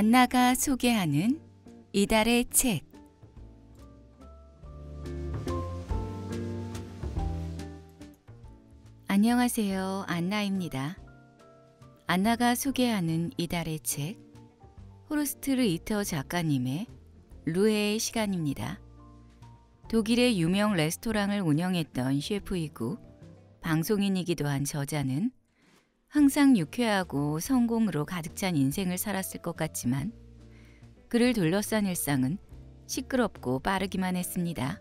안나가 소개하는 이달의 책 안녕하세요. 안나입니다. 안나가 소개하는 이달의 책 호르스트 리터 작가님의 루에의 시간입니다. 독일의 유명 레스토랑을 운영했던 셰프이고 방송인이기도 한 저자는 항상 유쾌하고 성공으로 가득 찬 인생을 살았을 것 같지만 그를 둘러싼 일상은 시끄럽고 빠르기만 했습니다.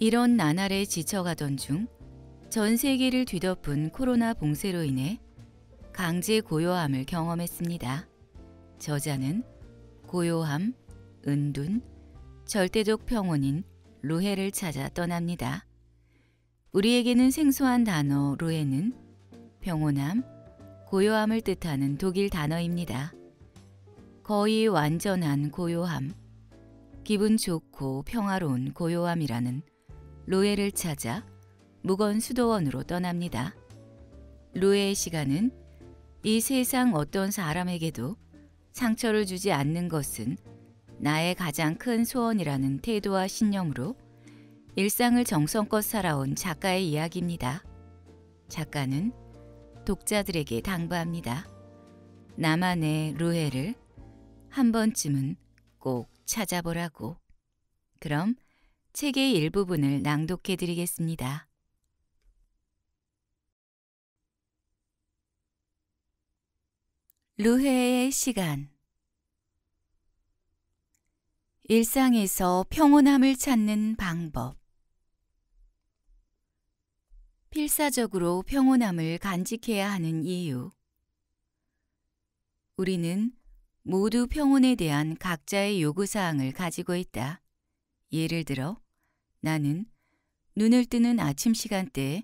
이런 나날에 지쳐가던 중 전 세계를 뒤덮은 코로나 봉쇄로 인해 강제 고요함을 경험했습니다. 저자는 고요함, 은둔, 절대적 평온인 루헤를 찾아 떠납니다. 우리에게는 생소한 단어 루헤는 평온함, 고요함을 뜻하는 독일 단어입니다. 거의 완전한 고요함, 기분 좋고 평화로운 고요함이라는 로에를 찾아 무건 수도원으로 떠납니다. 로에의 시간은 이 세상 어떤 사람에게도 상처를 주지 않는 것은 나의 가장 큰 소원이라는 태도와 신념으로 일상을 정성껏 살아온 작가의 이야기입니다. 작가는 독자들에게 당부합니다. 나만의 루에를 한 번쯤은 꼭 찾아보라고. 그럼 책의 일부분을 낭독해 드리겠습니다. 루헤의 시간 일상에서 평온함을 찾는 방법 필사적으로 평온함을 간직해야 하는 이유. 우리는 모두 평온에 대한 각자의 요구사항을 가지고 있다. 예를 들어, 나는 눈을 뜨는 아침 시간대에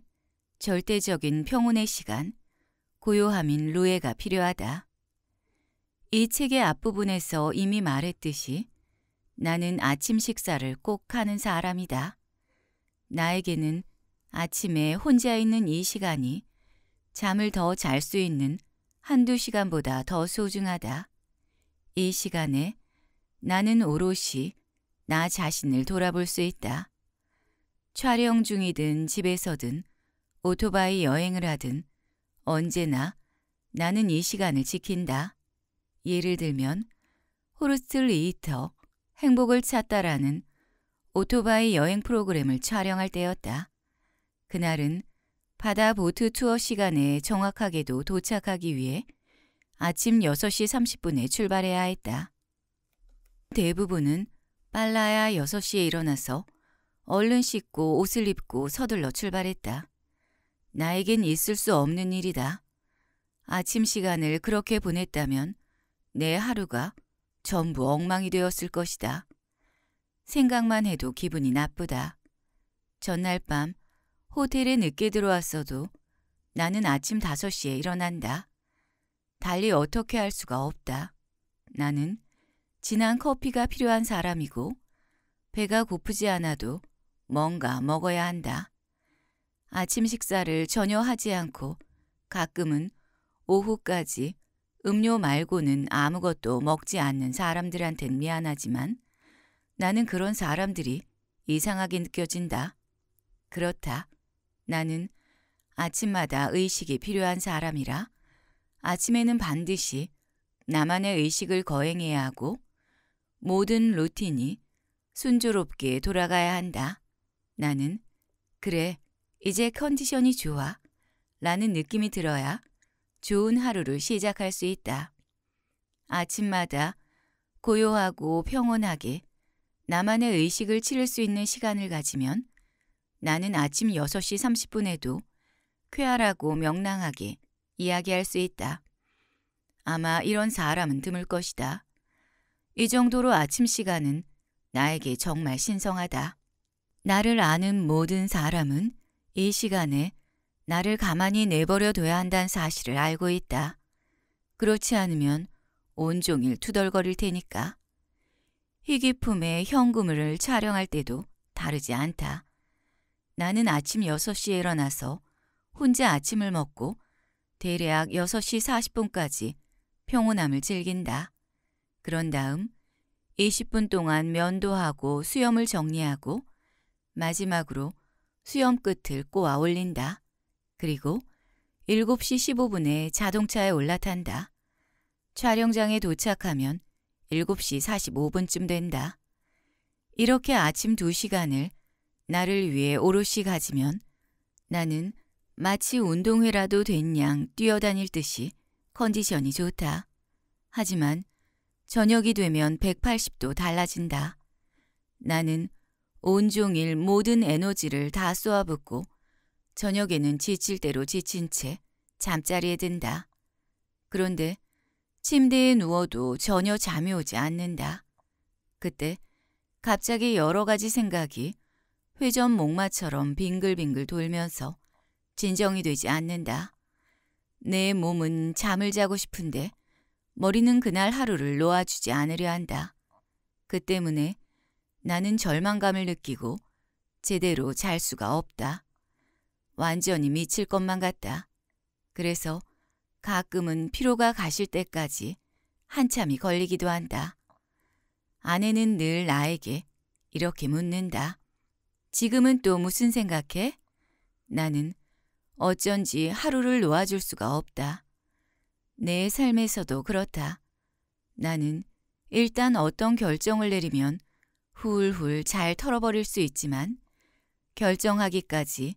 절대적인 평온의 시간, 고요함인 루에가 필요하다. 이 책의 앞부분에서 이미 말했듯이 나는 아침 식사를 꼭 하는 사람이다. 나에게는 아침에 혼자 있는 이 시간이 잠을 더 잘 수 있는 한두 시간보다 더 소중하다. 이 시간에 나는 오롯이 나 자신을 돌아볼 수 있다. 촬영 중이든 집에서든 오토바이 여행을 하든 언제나 나는 이 시간을 지킨다. 예를 들면 호르스트 리히터 행복을 찾다라는 오토바이 여행 프로그램을 촬영할 때였다. 그날은 바다 보트 투어 시간에 정확하게도 도착하기 위해 아침 6시 30분에 출발해야 했다. 대부분은 빨라야 6시에 일어나서 얼른 씻고 옷을 입고 서둘러 출발했다. 나에겐 있을 수 없는 일이다. 아침 시간을 그렇게 보냈다면 내 하루가 전부 엉망이 되었을 것이다. 생각만 해도 기분이 나쁘다. 전날 밤 호텔에 늦게 들어왔어도 나는 아침 5시에 일어난다. 달리 어떻게 할 수가 없다. 나는 진한 커피가 필요한 사람이고 배가 고프지 않아도 뭔가 먹어야 한다. 아침 식사를 전혀 하지 않고 가끔은 오후까지 음료 말고는 아무것도 먹지 않는 사람들한텐 미안하지만 나는 그런 사람들이 이상하게 느껴진다. 그렇다. 나는 아침마다 의식이 필요한 사람이라 아침에는 반드시 나만의 의식을 거행해야 하고 모든 루틴이 순조롭게 돌아가야 한다. 나는 그래 이제 컨디션이 좋아 라는 느낌이 들어야 좋은 하루를 시작할 수 있다. 아침마다 고요하고 평온하게 나만의 의식을 치를 수 있는 시간을 가지면 나는 아침 6시 30분에도 쾌활하고 명랑하게 이야기할 수 있다. 아마 이런 사람은 드물 것이다. 이 정도로 아침 시간은 나에게 정말 신성하다. 나를 아는 모든 사람은 이 시간에 나를 가만히 내버려 둬야 한다는 사실을 알고 있다. 그렇지 않으면 온종일 투덜거릴 테니까. 희귀품의 현금을 촬영할 때도 다르지 않다. 나는 아침 6시에 일어나서 혼자 아침을 먹고 대략 6시 40분까지 평온함을 즐긴다. 그런 다음 20분 동안 면도하고 수염을 정리하고 마지막으로 수염 끝을 꼬아 올린다. 그리고 7시 15분에 자동차에 올라탄다. 촬영장에 도착하면 7시 45분쯤 된다. 이렇게 아침 2시간을 나를 위해 오롯이 가지면 나는 마치 운동회라도 된 양 뛰어다닐 듯이 컨디션이 좋다. 하지만 저녁이 되면 180도 달라진다. 나는 온종일 모든 에너지를 다 쏘아붓고 저녁에는 지칠 대로 지친 채 잠자리에 든다. 그런데 침대에 누워도 전혀 잠이 오지 않는다. 그때 갑자기 여러 가지 생각이 회전 목마처럼 빙글빙글 돌면서 진정이 되지 않는다. 내 몸은 잠을 자고 싶은데 머리는 그날 하루를 놓아주지 않으려 한다. 그 때문에 나는 절망감을 느끼고 제대로 잘 수가 없다. 완전히 미칠 것만 같다. 그래서 가끔은 피로가 가실 때까지 한참이 걸리기도 한다. 아내는 늘 나에게 이렇게 묻는다. 지금은 또 무슨 생각해? 나는 어쩐지 하루를 놓아줄 수가 없다. 내 삶에서도 그렇다. 나는 일단 어떤 결정을 내리면 훌훌 잘 털어버릴 수 있지만 결정하기까지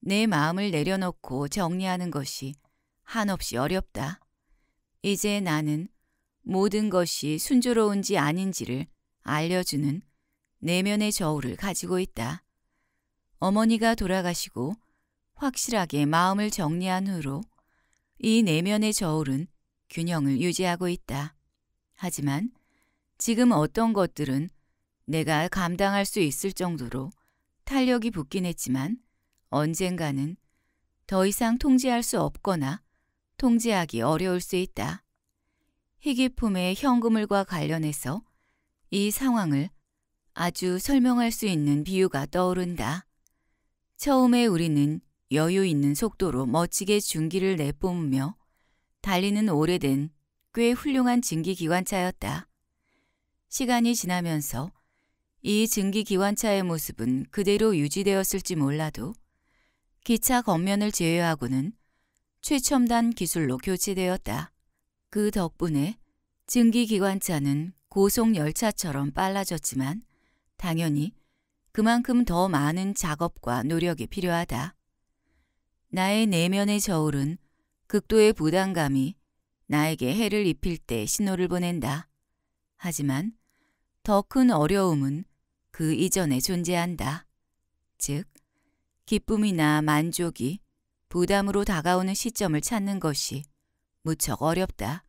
내 마음을 내려놓고 정리하는 것이 한없이 어렵다. 이제 나는 모든 것이 순조로운지 아닌지를 알려주는 내면의 저울을 가지고 있다. 어머니가 돌아가시고 확실하게 마음을 정리한 후로 이 내면의 저울은 균형을 유지하고 있다. 하지만 지금 어떤 것들은 내가 감당할 수 있을 정도로 탄력이 붙긴 했지만 언젠가는 더 이상 통제할 수 없거나 통제하기 어려울 수 있다. 희귀품의 현금을과 관련해서 이 상황을 아주 설명할 수 있는 비유가 떠오른다. 처음에 우리는 여유 있는 속도로 멋지게 중기를 내뿜으며 달리는 오래된 꽤 훌륭한 증기기관차였다. 시간이 지나면서 이 증기기관차의 모습은 그대로 유지되었을지 몰라도 기차 겉면을 제외하고는 최첨단 기술로 교체되었다. 그 덕분에 증기기관차는 고속열차처럼 빨라졌지만 당연히 그만큼 더 많은 작업과 노력이 필요하다. 나의 내면의 저울은 극도의 부담감이 나에게 해를 입힐 때 신호를 보낸다. 하지만 더 큰 어려움은 그 이전에 존재한다. 즉, 기쁨이나 만족이 부담으로 다가오는 시점을 찾는 것이 무척 어렵다.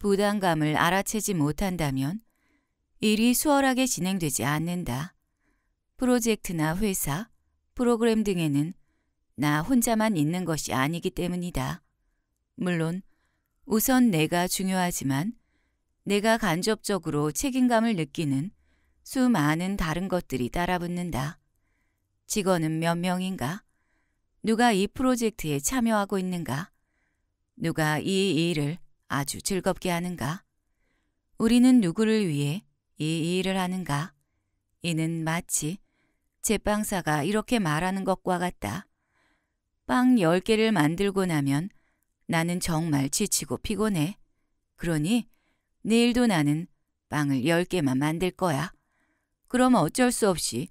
부담감을 알아채지 못한다면 일이 수월하게 진행되지 않는다. 프로젝트나 회사, 프로그램 등에는 나 혼자만 있는 것이 아니기 때문이다. 물론 우선 내가 중요하지만 내가 간접적으로 책임감을 느끼는 수많은 다른 것들이 따라붙는다. 직원은 몇 명인가? 누가 이 프로젝트에 참여하고 있는가? 누가 이 일을 아주 즐겁게 하는가? 우리는 누구를 위해 이 일을 하는가? 이는 마치 제빵사가 이렇게 말하는 것과 같다. 빵 10개를 만들고 나면 나는 정말 지치고 피곤해. 그러니 내일도 나는 빵을 10개만 만들 거야. 그럼 어쩔 수 없이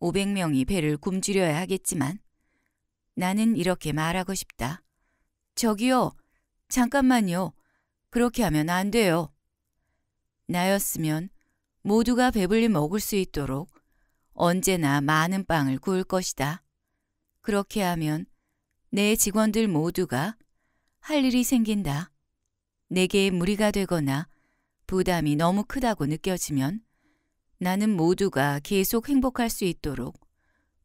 500명이 배를 굶주려야 하겠지만 나는 이렇게 말하고 싶다. 저기요. 잠깐만요. 그렇게 하면 안 돼요. 나였으면 모두가 배불리 먹을 수 있도록 언제나 많은 빵을 구울 것이다. 그렇게 하면 내 직원들 모두가 할 일이 생긴다. 내게 무리가 되거나 부담이 너무 크다고 느껴지면 나는 모두가 계속 행복할 수 있도록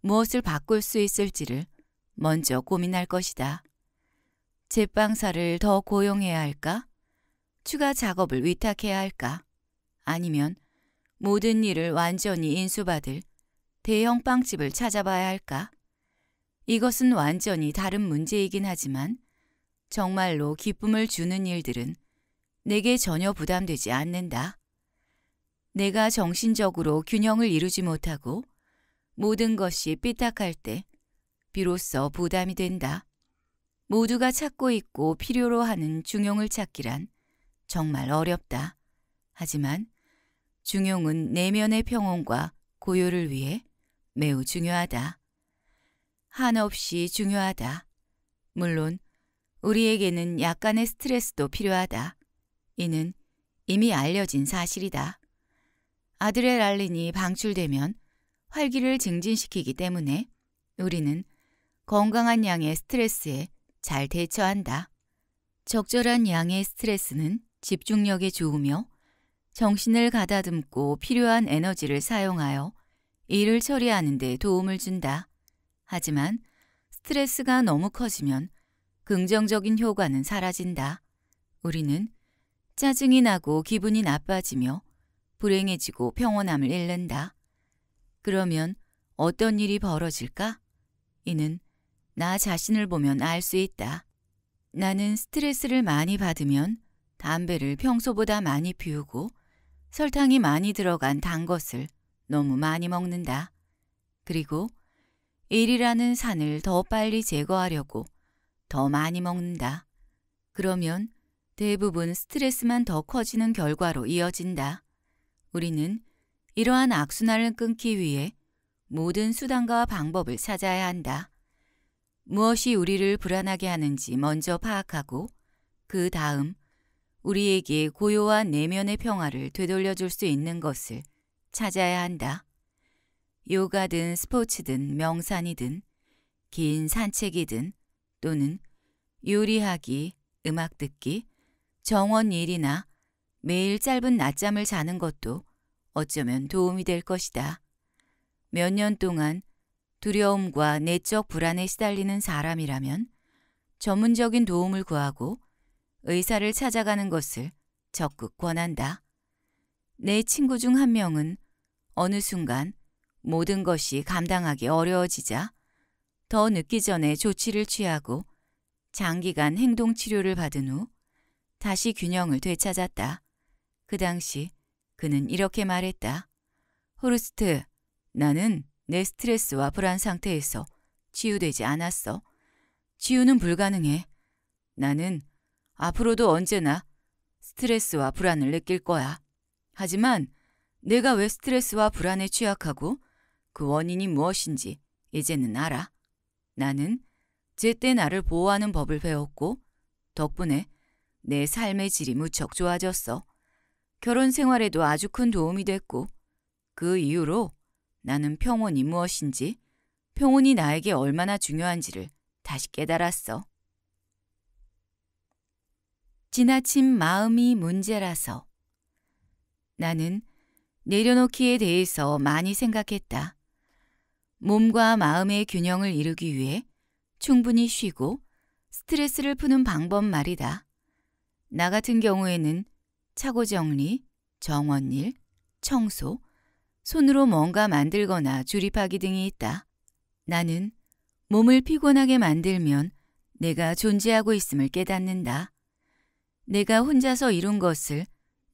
무엇을 바꿀 수 있을지를 먼저 고민할 것이다. 제빵사를 더 고용해야 할까? 추가 작업을 위탁해야 할까? 아니면 모든 일을 완전히 인수받을 대형 빵집을 찾아봐야 할까? 이것은 완전히 다른 문제이긴 하지만 정말로 기쁨을 주는 일들은 내게 전혀 부담되지 않는다. 내가 정신적으로 균형을 이루지 못하고 모든 것이 삐딱할 때 비로소 부담이 된다. 모두가 찾고 있고 필요로 하는 중용을 찾기란 정말 어렵다. 하지만 중용은 내면의 평온과 고요를 위해 매우 중요하다. 한없이 중요하다. 물론 우리에게는 약간의 스트레스도 필요하다. 이는 이미 알려진 사실이다. 아드레날린이 방출되면 활기를 증진시키기 때문에 우리는 건강한 양의 스트레스에 잘 대처한다. 적절한 양의 스트레스는 집중력에 좋으며 정신을 가다듬고 필요한 에너지를 사용하여 일을 처리하는 데 도움을 준다. 하지만 스트레스가 너무 커지면 긍정적인 효과는 사라진다. 우리는 짜증이 나고 기분이 나빠지며 불행해지고 평온함을 잃는다. 그러면 어떤 일이 벌어질까? 이는 나 자신을 보면 알 수 있다. 나는 스트레스를 많이 받으면 담배를 평소보다 많이 피우고 설탕이 많이 들어간 단 것을 너무 많이 먹는다. 그리고 1이라는 산을 더 빨리 제거하려고 더 많이 먹는다. 그러면 대부분 스트레스만 더 커지는 결과로 이어진다. 우리는 이러한 악순환을 끊기 위해 모든 수단과 방법을 찾아야 한다. 무엇이 우리를 불안하게 하는지 먼저 파악하고 그 다음 우리에게 고요한 내면의 평화를 되돌려 줄 수 있는 것을 찾아야 한다. 요가든 스포츠든 명산이든 긴 산책이든 또는 요리하기, 음악 듣기, 정원 일이나 매일 짧은 낮잠을 자는 것도 어쩌면 도움이 될 것이다. 몇 년 동안 두려움과 내적 불안에 시달리는 사람이라면 전문적인 도움을 구하고 의사를 찾아가는 것을 적극 권한다. 내 친구 중 한 명은 어느 순간 모든 것이 감당하기 어려워지자 더 늦기 전에 조치를 취하고 장기간 행동치료를 받은 후 다시 균형을 되찾았다. 그 당시 그는 이렇게 말했다. 호르스트, 나는 내 스트레스와 불안 상태에서 치유되지 않았어. 치유는 불가능해. 나는 앞으로도 언제나 스트레스와 불안을 느낄 거야. 하지만 내가 왜 스트레스와 불안에 취약하고 그 원인이 무엇인지 이제는 알아. 나는 제때 나를 보호하는 법을 배웠고 덕분에 내 삶의 질이 무척 좋아졌어. 결혼 생활에도 아주 큰 도움이 됐고 그 이후로 나는 평온이 무엇인지 평온이 나에게 얼마나 중요한지를 다시 깨달았어. 지나친 마음이 문제라서 나는 내려놓기에 대해서 많이 생각했다. 몸과 마음의 균형을 이루기 위해 충분히 쉬고 스트레스를 푸는 방법 말이다. 나 같은 경우에는 차고 정리, 정원일, 청소, 손으로 뭔가 만들거나 조립하기 등이 있다. 나는 몸을 피곤하게 만들면 내가 존재하고 있음을 깨닫는다. 내가 혼자서 이룬 것을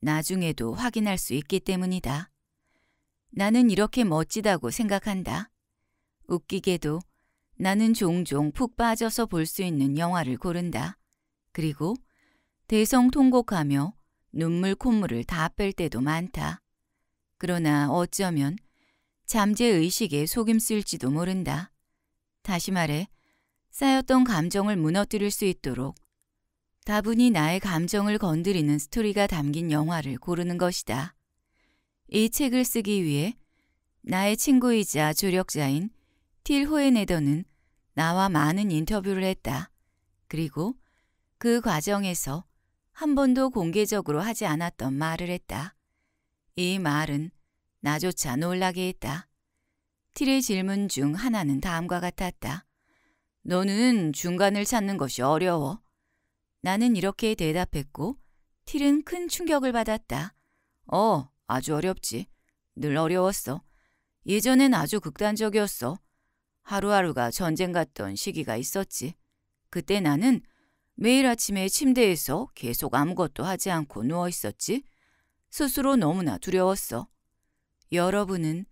나중에도 확인할 수 있기 때문이다. 나는 이렇게 멋지다고 생각한다. 웃기게도 나는 종종 푹 빠져서 볼 수 있는 영화를 고른다. 그리고 대성통곡하며 눈물 콧물을 다 뺄 때도 많다. 그러나 어쩌면 잠재의식에 속임쓸지도 모른다. 다시 말해 쌓였던 감정을 무너뜨릴 수 있도록 다분히 나의 감정을 건드리는 스토리가 담긴 영화를 고르는 것이다. 이 책을 쓰기 위해 나의 친구이자 조력자인 틸 호에네더는 나와 많은 인터뷰를 했다. 그리고 그 과정에서 한 번도 공개적으로 하지 않았던 말을 했다. 이 말은 나조차 놀라게 했다. 틸의 질문 중 하나는 다음과 같았다. 너는 중간을 찾는 것이 어려워. 나는 이렇게 대답했고 틸은 큰 충격을 받았다. 어, 아주 어렵지. 늘 어려웠어. 예전엔 아주 극단적이었어. 하루하루가 전쟁 같던 시기가 있었지. 그때 나는 매일 아침에 침대에서 계속 아무것도 하지 않고 누워 있었지. 스스로 너무나 두려웠어. 여러분은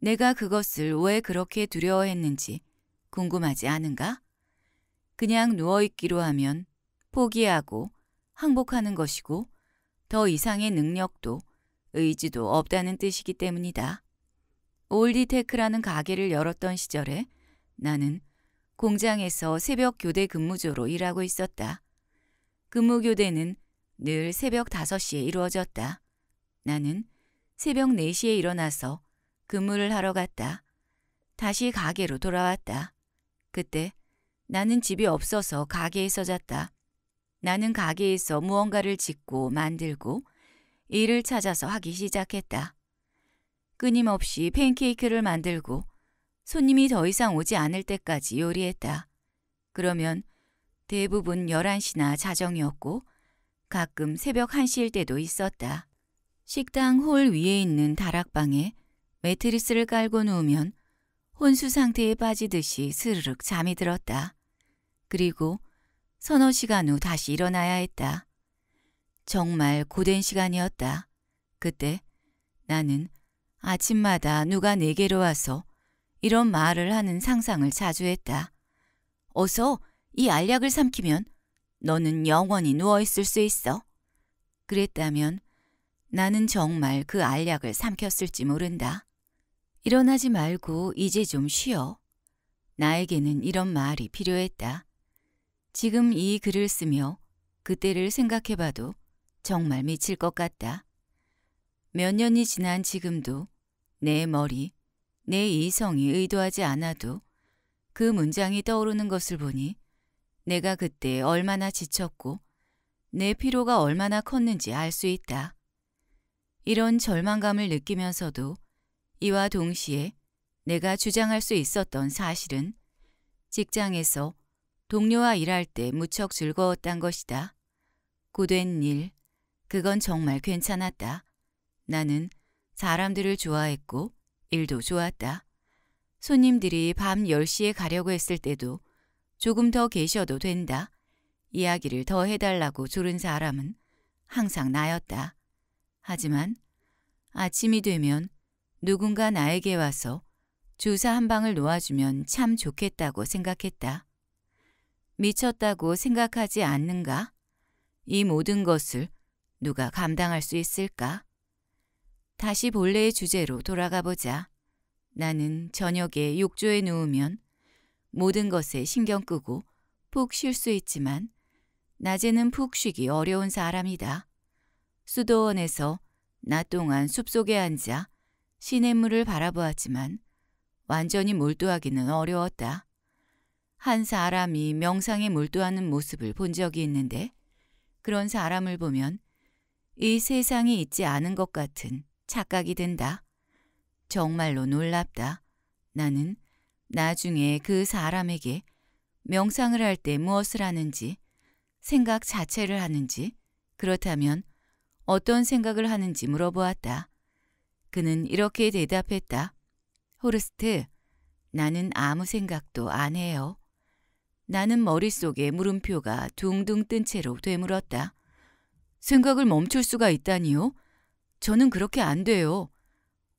내가 그것을 왜 그렇게 두려워했는지 궁금하지 않은가? 그냥 누워있기로 하면 포기하고 항복하는 것이고 더 이상의 능력도 의지도 없다는 뜻이기 때문이다. 올디테크라는 가게를 열었던 시절에 나는 공장에서 새벽 교대 근무조로 일하고 있었다. 근무 교대는 늘 새벽 5시에 이루어졌다. 나는 새벽 4시에 일어나서 근무를 하러 갔다. 다시 가게로 돌아왔다. 그때 나는 집이 없어서 가게에서 잤다. 나는 가게에서 무언가를 짓고 만들고 일을 찾아서 하기 시작했다. 끊임없이 팬케이크를 만들고 손님이 더 이상 오지 않을 때까지 요리했다. 그러면 대부분 11시나 자정이었고 가끔 새벽 1시일 때도 있었다. 식당 홀 위에 있는 다락방에 매트리스를 깔고 누우면 혼수 상태에 빠지듯이 스르륵 잠이 들었다. 그리고 서너 시간 후 다시 일어나야 했다. 정말 고된 시간이었다. 그때 나는 아침마다 누가 내게로 와서 이런 말을 하는 상상을 자주 했다. 어서 이 알약을 삼키면 너는 영원히 누워있을 수 있어. 그랬다면 나는 정말 그 알약을 삼켰을지 모른다. 일어나지 말고 이제 좀 쉬어. 나에게는 이런 말이 필요했다. 지금 이 글을 쓰며 그때를 생각해봐도 정말 미칠 것 같다. 몇 년이 지난 지금도 내 머리, 내 이성이 의도하지 않아도 그 문장이 떠오르는 것을 보니 내가 그때 얼마나 지쳤고 내 피로가 얼마나 컸는지 알 수 있다. 이런 절망감을 느끼면서도 이와 동시에 내가 주장할 수 있었던 사실은 직장에서 동료와 일할 때 무척 즐거웠던 것이다. 고된 일, 그건 정말 괜찮았다. 나는 사람들을 좋아했고 일도 좋았다. 손님들이 밤 10시에 가려고 했을 때도 조금 더 계셔도 된다. 이야기를 더 해달라고 조른 사람은 항상 나였다. 하지만 아침이 되면 누군가 나에게 와서 주사 한 방을 놓아주면 참 좋겠다고 생각했다. 미쳤다고 생각하지 않는가? 이 모든 것을 누가 감당할 수 있을까? 다시 본래의 주제로 돌아가 보자. 나는 저녁에 욕조에 누우면 모든 것에 신경 끄고 푹 쉴 수 있지만 낮에는 푹 쉬기 어려운 사람이다. 수도원에서 낮 동안 숲속에 앉아 시냇물을 바라보았지만 완전히 몰두하기는 어려웠다. 한 사람이 명상에 몰두하는 모습을 본 적이 있는데 그런 사람을 보면 이 세상이 있지 않은 것 같은 착각이 든다. 정말로 놀랍다. 나는 나중에 그 사람에게 명상을 할 때 무엇을 하는지, 생각 자체를 하는지, 그렇다면 어떤 생각을 하는지 물어보았다. 그는 이렇게 대답했다. 호르스트, 나는 아무 생각도 안 해요. 나는 머릿속에 물음표가 둥둥 뜬 채로 되물었다. 생각을 멈출 수가 있다니요? 저는 그렇게 안 돼요.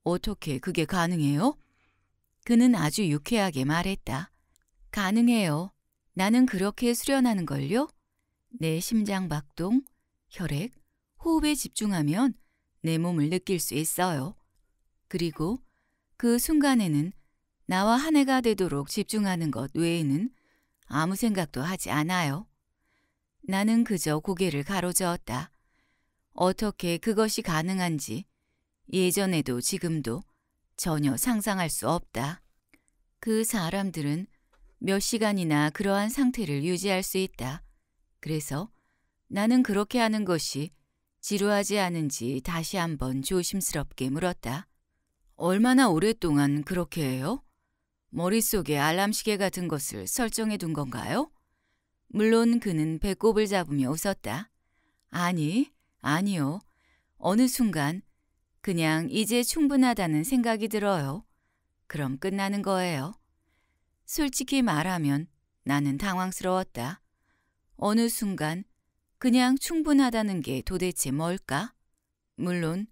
어떻게 그게 가능해요? 그는 아주 유쾌하게 말했다. 가능해요. 나는 그렇게 수련하는 걸요. 내 심장 박동, 혈액, 호흡에 집중하면 내 몸을 느낄 수 있어요. 그리고 그 순간에는 나와 한 해가 되도록 집중하는 것 외에는 아무 생각도 하지 않아요. 나는 그저 고개를 가로저었다. 어떻게 그것이 가능한지 예전에도 지금도 전혀 상상할 수 없다. 그 사람들은 몇 시간이나 그러한 상태를 유지할 수 있다. 그래서 나는 그렇게 하는 것이 지루하지 않은지 다시 한번 조심스럽게 물었다. 얼마나 오랫동안 그렇게 해요? 머릿속에 알람시계 같은 것을 설정해 둔 건가요? 물론 그는 배꼽을 잡으며 웃었다. 아니, 아니요. 어느 순간 그냥 이제 충분하다는 생각이 들어요. 그럼 끝나는 거예요. 솔직히 말하면 나는 당황스러웠다. 어느 순간 그냥 충분하다는 게 도대체 뭘까? 물론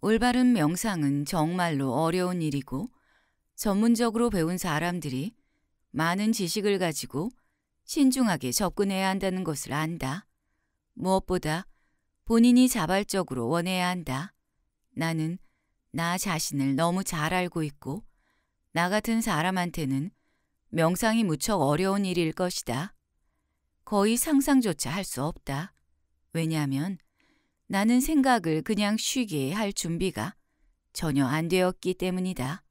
올바른 명상은 정말로 어려운 일이고 전문적으로 배운 사람들이 많은 지식을 가지고 신중하게 접근해야 한다는 것을 안다. 무엇보다 본인이 자발적으로 원해야 한다. 나는 나 자신을 너무 잘 알고 있고 나 같은 사람한테는 명상이 무척 어려운 일일 것이다. 거의 상상조차 할 수 없다. 왜냐하면 나는 생각을 그냥 쉬게 할 준비가 전혀 안 되었기 때문이다.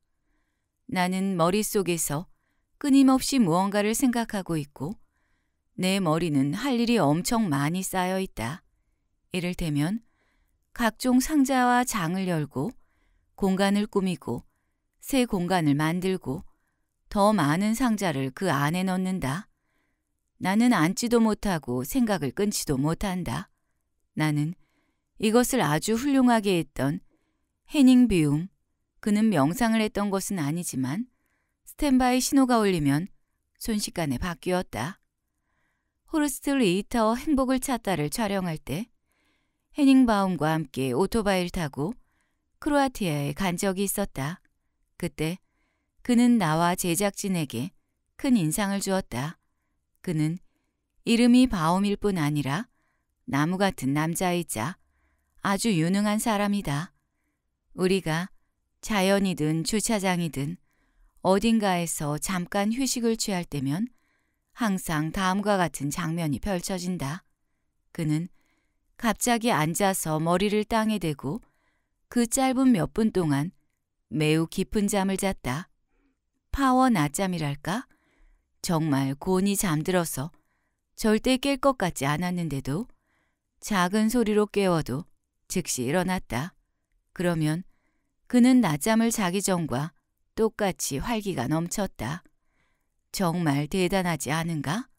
나는 머릿속에서 끊임없이 무언가를 생각하고 있고 내 머리는 할 일이 엄청 많이 쌓여 있다. 이를테면 각종 상자와 장을 열고 공간을 꾸미고 새 공간을 만들고 더 많은 상자를 그 안에 넣는다. 나는 앉지도 못하고 생각을 끊지도 못한다. 나는 이것을 아주 훌륭하게 했던 헤닝 비움, 그는 명상을 했던 것은 아니지만 스탠바이 신호가 울리면 순식간에 바뀌었다. 호르스트 리히터 행복을 찾다를 촬영할 때 헤닝바움과 함께 오토바이를 타고 크로아티아에 간 적이 있었다. 그때 그는 나와 제작진에게 큰 인상을 주었다. 그는 이름이 바움일 뿐 아니라 나무 같은 남자이자 아주 유능한 사람이다. 우리가 자연이든 주차장이든 어딘가에서 잠깐 휴식을 취할 때면 항상 다음과 같은 장면이 펼쳐진다. 그는 갑자기 앉아서 머리를 땅에 대고 그 짧은 몇 분 동안 매우 깊은 잠을 잤다. 파워 낮잠이랄까? 정말 곤히 잠들어서 절대 깰 것 같지 않았는데도 작은 소리로 깨워도 즉시 일어났다. 그러면 그는 낮잠을 자기 전과 똑같이 활기가 넘쳤다. 정말 대단하지 않은가?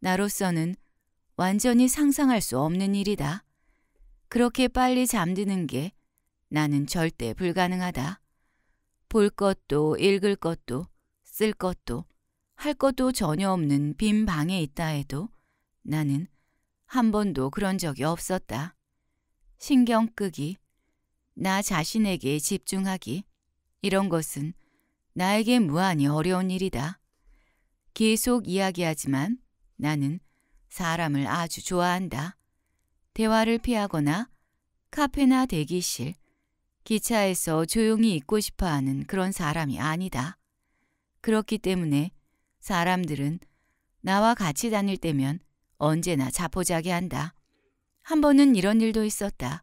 나로서는 완전히 상상할 수 없는 일이다. 그렇게 빨리 잠드는 게 나는 절대 불가능하다. 볼 것도 읽을 것도 쓸 것도 할 것도 전혀 없는 빈 방에 있다 해도 나는 한 번도 그런 적이 없었다. 신경 끄기, 나 자신에게 집중하기 이런 것은 나에게 무한히 어려운 일이다. 계속 이야기하지만 나는 사람을 아주 좋아한다. 대화를 피하거나 카페나 대기실, 기차에서 조용히 있고 싶어하는 그런 사람이 아니다. 그렇기 때문에 사람들은 나와 같이 다닐 때면 언제나 자포자기한다. 한 번은 이런 일도 있었다.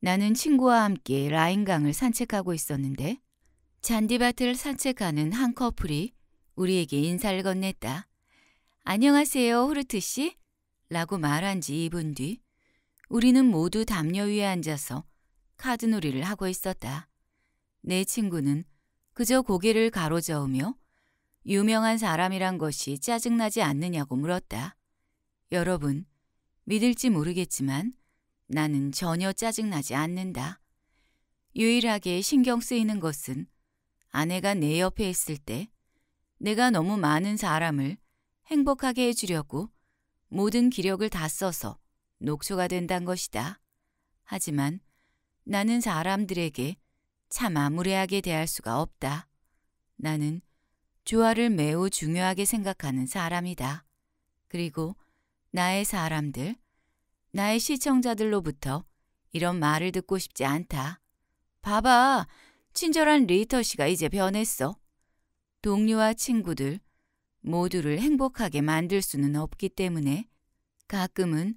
나는 친구와 함께 라인강을 산책하고 있었는데 잔디밭을 산책하는 한 커플이 우리에게 인사를 건넸다. 안녕하세요, 호르트 씨. 라고 말한 지 2분 뒤 우리는 모두 담요 위에 앉아서 카드놀이를 하고 있었다. 내 친구는 그저 고개를 가로저으며 유명한 사람이란 것이 짜증나지 않느냐고 물었다. 여러분, 믿을지 모르겠지만 나는 전혀 짜증나지 않는다. 유일하게 신경 쓰이는 것은 아내가 내 옆에 있을 때 내가 너무 많은 사람을 행복하게 해주려고 모든 기력을 다 써서 녹초가 된단 것이다. 하지만 나는 사람들에게 참 아무래하게 대할 수가 없다. 나는 조화를 매우 중요하게 생각하는 사람이다. 그리고 나의 사람들, 나의 시청자들로부터 이런 말을 듣고 싶지 않다. 봐봐, 친절한 리터 씨가 이제 변했어. 동료와 친구들 모두를 행복하게 만들 수는 없기 때문에 가끔은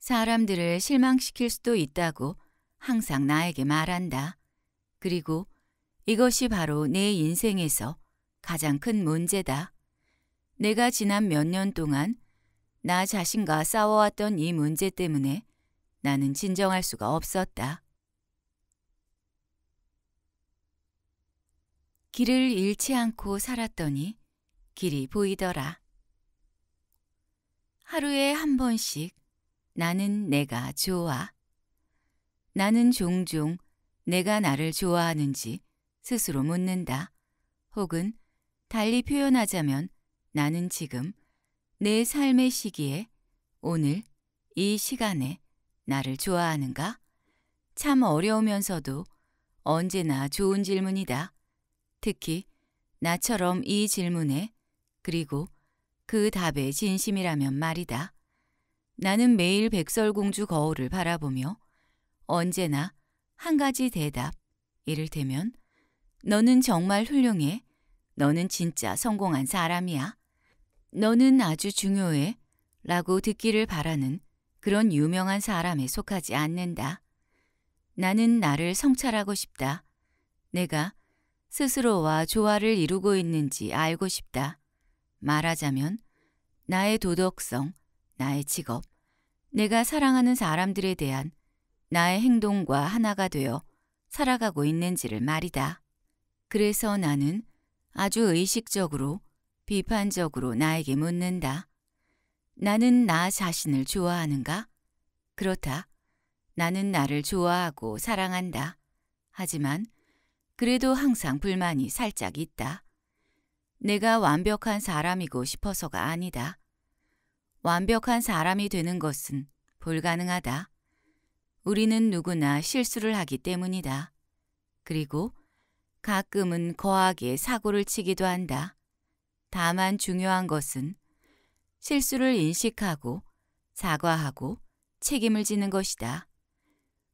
사람들을 실망시킬 수도 있다고 항상 나에게 말한다. 그리고 이것이 바로 내 인생에서 가장 큰 문제다. 내가 지난 몇 년 동안 나 자신과 싸워왔던 이 문제 때문에 나는 진정할 수가 없었다. 길을 잃지 않고 살았더니 길이 보이더라. 하루에 한 번씩 나는 내가 좋아. 나는 종종 내가 나를 좋아하는지 스스로 묻는다. 혹은 달리 표현하자면 나는 지금 내 삶의 시기에 오늘 이 시간에 나를 좋아하는가? 참 어려우면서도 언제나 좋은 질문이다. 특히 나처럼 이 질문에 그리고 그 답에 진심이라면 말이다. 나는 매일 백설공주 거울을 바라보며 언제나 한 가지 대답, 이를테면 너는 정말 훌륭해. 너는 진짜 성공한 사람이야. 너는 아주 중요해 라고 듣기를 바라는 그런 유명한 사람에 속하지 않는다. 나는 나를 성찰하고 싶다. 내가 스스로와 조화를 이루고 있는지 알고 싶다. 말하자면 나의 도덕성, 나의 직업, 내가 사랑하는 사람들에 대한 나의 행동과 하나가 되어 살아가고 있는지를 말이다. 그래서 나는 아주 의식적으로 비판적으로 나에게 묻는다. 나는 나 자신을 좋아하는가? 그렇다. 나는 나를 좋아하고 사랑한다. 하지만 그래도 항상 불만이 살짝 있다. 내가 완벽한 사람이고 싶어서가 아니다. 완벽한 사람이 되는 것은 불가능하다. 우리는 누구나 실수를 하기 때문이다. 그리고 가끔은 거하게 사고를 치기도 한다. 다만 중요한 것은 실수를 인식하고 사과하고 책임을 지는 것이다.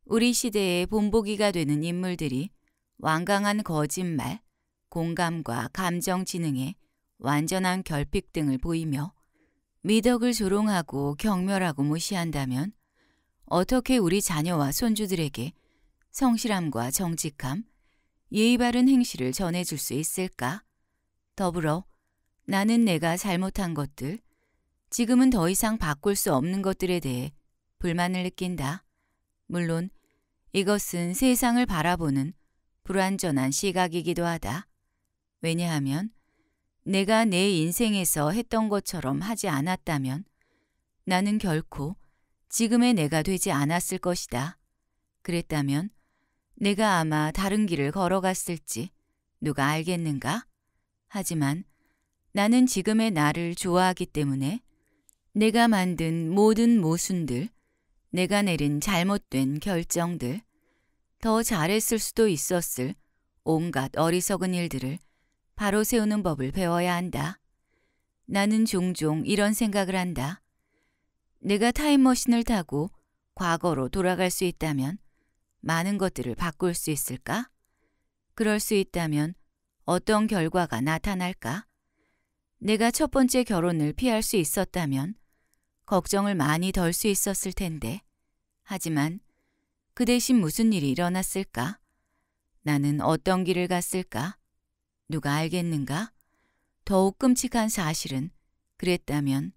우리 시대의 본보기가 되는 인물들이 완강한 거짓말, 공감과 감정 지능에 완전한 결핍 등을 보이며 미덕을 조롱하고 경멸하고 무시한다면 어떻게 우리 자녀와 손주들에게 성실함과 정직함, 예의 바른 행실을 전해줄 수 있을까? 더불어 나는 내가 잘못한 것들, 지금은 더 이상 바꿀 수 없는 것들에 대해 불만을 느낀다. 물론 이것은 세상을 바라보는 불완전한 시각이기도 하다. 왜냐하면 내가 내 인생에서 했던 것처럼 하지 않았다면 나는 결코 지금의 내가 되지 않았을 것이다. 그랬다면 내가 아마 다른 길을 걸어갔을지 누가 알겠는가? 하지만 나는 지금의 나를 좋아하기 때문에 내가 만든 모든 모순들, 내가 내린 잘못된 결정들, 더 잘했을 수도 있었을 온갖 어리석은 일들을 바로 세우는 법을 배워야 한다. 나는 종종 이런 생각을 한다. 내가 타임머신을 타고 과거로 돌아갈 수 있다면 많은 것들을 바꿀 수 있을까? 그럴 수 있다면 어떤 결과가 나타날까? 내가 첫 번째 결혼을 피할 수 있었다면 걱정을 많이 덜 수 있었을 텐데. 하지만 그 대신 무슨 일이 일어났을까? 나는 어떤 길을 갔을까? 누가 알겠는가? 더욱 끔찍한 사실은 그랬다면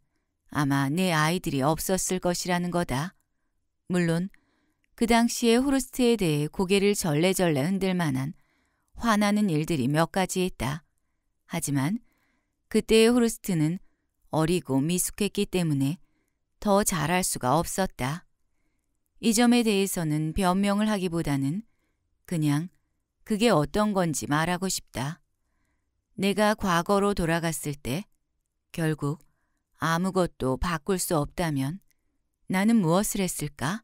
아마 내 아이들이 없었을 것이라는 거다. 물론 그 당시에 호르스트에 대해 고개를 절레절레 흔들 만한 화나는 일들이 몇 가지 있다. 하지만 그때의 호르스트는 어리고 미숙했기 때문에 더 잘할 수가 없었다. 이 점에 대해서는 변명을 하기보다는 그냥 그게 어떤 건지 말하고 싶다. 내가 과거로 돌아갔을 때 결국 아무것도 바꿀 수 없다면 나는 무엇을 했을까?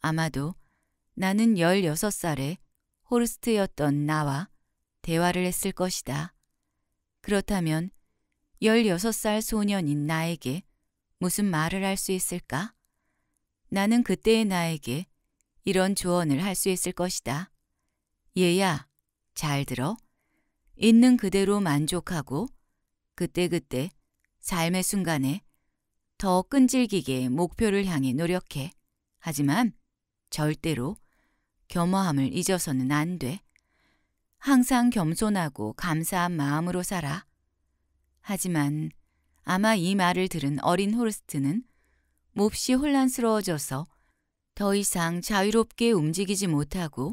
아마도 나는 16살에 호르스트였던 나와 대화를 했을 것이다. 그렇다면 열여섯 살 소년인 나에게 무슨 말을 할 수 있을까? 나는 그때의 나에게 이런 조언을 할 수 있을 것이다. 얘야, 잘 들어. 있는 그대로 만족하고 그때그때 삶의 순간에 더 끈질기게 목표를 향해 노력해. 하지만 절대로 겸허함을 잊어서는 안 돼. 항상 겸손하고 감사한 마음으로 살아. 하지만 아마 이 말을 들은 어린 호르스트는 몹시 혼란스러워져서 더 이상 자유롭게 움직이지 못하고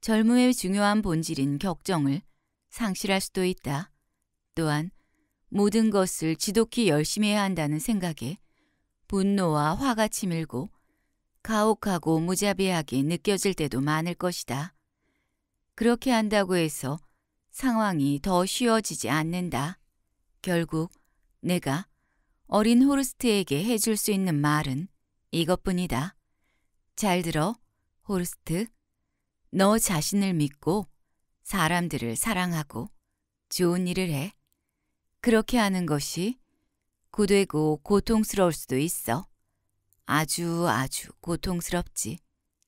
젊음의 중요한 본질인 격정을 상실할 수도 있다. 또한 모든 것을 지독히 열심히 해야 한다는 생각에 분노와 화가 치밀고 가혹하고 무자비하게 느껴질 때도 많을 것이다. 그렇게 한다고 해서 상황이 더 쉬워지지 않는다. 결국 내가 어린 호르스트에게 해줄 수 있는 말은 이것뿐이다. 잘 들어, 호르스트. 너 자신을 믿고 사람들을 사랑하고 좋은 일을 해. 그렇게 하는 것이 고되고 고통스러울 수도 있어. 아주 아주 고통스럽지.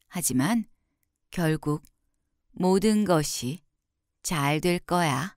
하지만 결국 모든 것이 잘 될 거야.